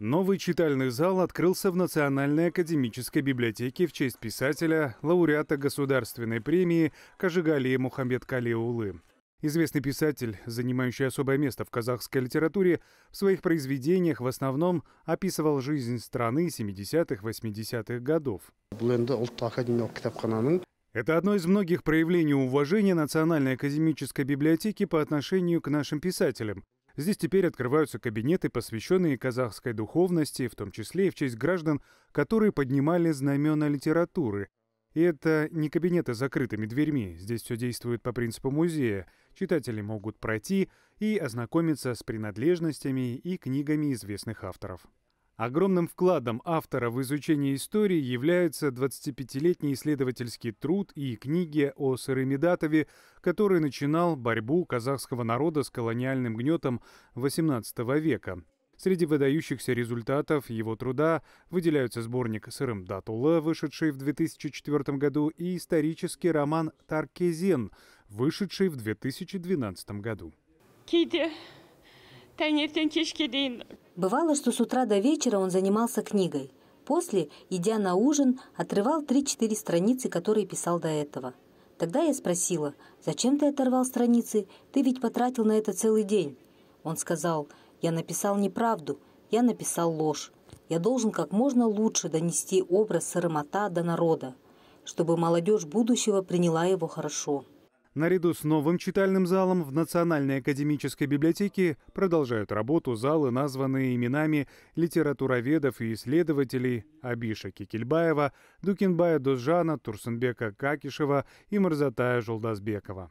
Новый читальный зал открылся в Национальной академической библиотеке в честь писателя, лауреата государственной премии Кажигалии Мухаммед Кали Известный писатель, занимающий особое место в казахской литературе, в своих произведениях в основном описывал жизнь страны 70-80-х х годов. Это одно из многих проявлений уважения Национальной академической библиотеки по отношению к нашим писателям. Здесь теперь открываются кабинеты, посвященные казахской духовности, в том числе и в честь граждан, которые поднимали знамена литературы. И это не кабинеты с закрытыми дверьми, здесь все действует по принципу музея. Читатели могут пройти и ознакомиться с принадлежностями и книгами известных авторов. Огромным вкладом автора в изучение истории являются 25-летний исследовательский труд и книги о Сырымидатове, который начинал борьбу казахского народа с колониальным гнетом XVIII века. Среди выдающихся результатов его труда выделяются сборник «Сырым Датула», вышедший в 2004 году, и исторический роман «Таркезен», вышедший в 2012 году. Кейде бывало что с утра до вечера он занимался книгой после идя на ужин отрывал три четыре страницы которые писал до этого тогда я спросила зачем ты оторвал страницы ты ведь потратил на это целый день он сказал я написал неправду я написал ложь я должен как можно лучше донести образ сырмота до народа чтобы молодежь будущего приняла его хорошо Наряду с новым читальным залом в Национальной академической библиотеке продолжают работу залы, названные именами литературоведов и исследователей Абиша Кикельбаева, Дукинбая Дозжана, Турсенбека Какишева и Марзатая Жолдасбекова.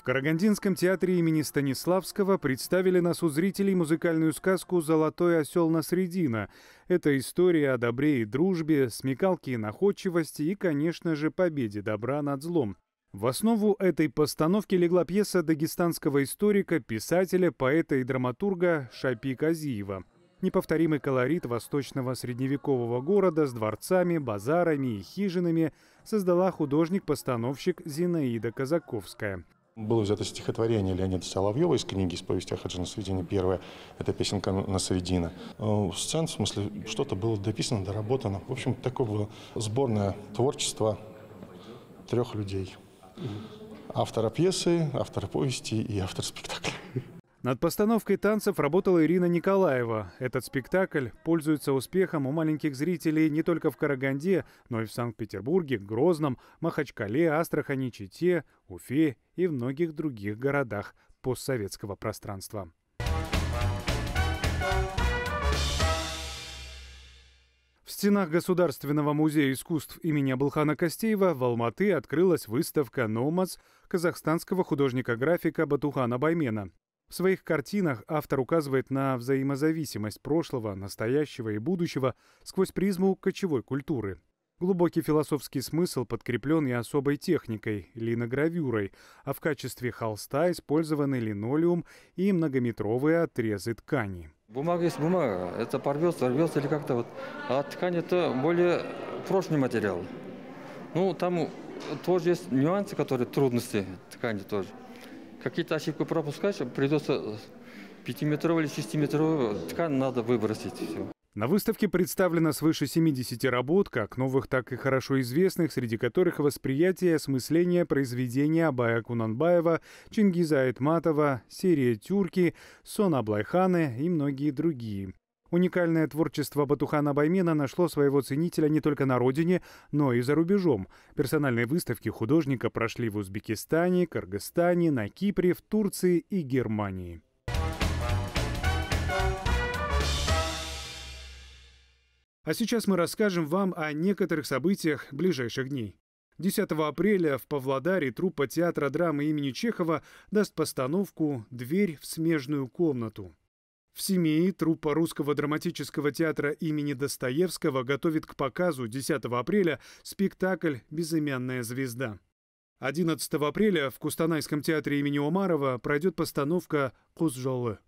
В Карагандинском театре имени Станиславского представили нас у зрителей музыкальную сказку «Золотой осел на средина». Это история о добре и дружбе, смекалке и находчивости и, конечно же, победе добра над злом. В основу этой постановки легла пьеса дагестанского историка, писателя, поэта и драматурга Шапи Казиева. Неповторимый колорит восточного средневекового города с дворцами, базарами и хижинами создала художник-постановщик Зинаида Казаковская – было взято стихотворение Леонида Соловьева из книги «Из повести о Хаджи середине первая, это песенка на середина. Э, сцен, в смысле, что-то было дописано, доработано. В общем, такое было сборное творчество трех людей. Автора пьесы, автора повести и автор спектакля. Над постановкой танцев работала Ирина Николаева. Этот спектакль пользуется успехом у маленьких зрителей не только в Караганде, но и в Санкт-Петербурге, Грозном, Махачкале, Астрахани, Чите, Уфе и многих других городах постсоветского пространства. В стенах Государственного музея искусств имени Абылхана Костеева в Алматы открылась выставка «Номас» казахстанского художника-графика Батухана Баймена. В своих картинах автор указывает на взаимозависимость прошлого, настоящего и будущего сквозь призму кочевой культуры. Глубокий философский смысл подкреплен и особой техникой – линогравюрой, а в качестве холста использованы линолеум и многометровые отрезы ткани. Бумага есть бумага. Это порвется, рвется или как-то вот. А ткань это более прошлый материал. Ну, там тоже есть нюансы, которые трудности ткани тоже. Какие-то ошибки пропускаешь, а придется пятиметровую или шестиметровую ткань надо выбросить. Все. На выставке представлено свыше 70 работ, как новых, так и хорошо известных, среди которых восприятие и осмысление произведения Абая Кунанбаева, Чингиза Айтматова, серия «Тюрки», Сон Аблайханы и многие другие. Уникальное творчество Батухана Баймена нашло своего ценителя не только на родине, но и за рубежом. Персональные выставки художника прошли в Узбекистане, Кыргызстане, на Кипре, в Турции и Германии. А сейчас мы расскажем вам о некоторых событиях ближайших дней. 10 апреля в Павлодаре труппа театра драмы имени Чехова даст постановку «Дверь в смежную комнату». В Семее труппа Русского драматического театра имени Достоевского готовит к показу 10 апреля спектакль «Безымянная звезда». 11 апреля в Кустанайском театре имени Омарова пройдет постановка «Кузжолы».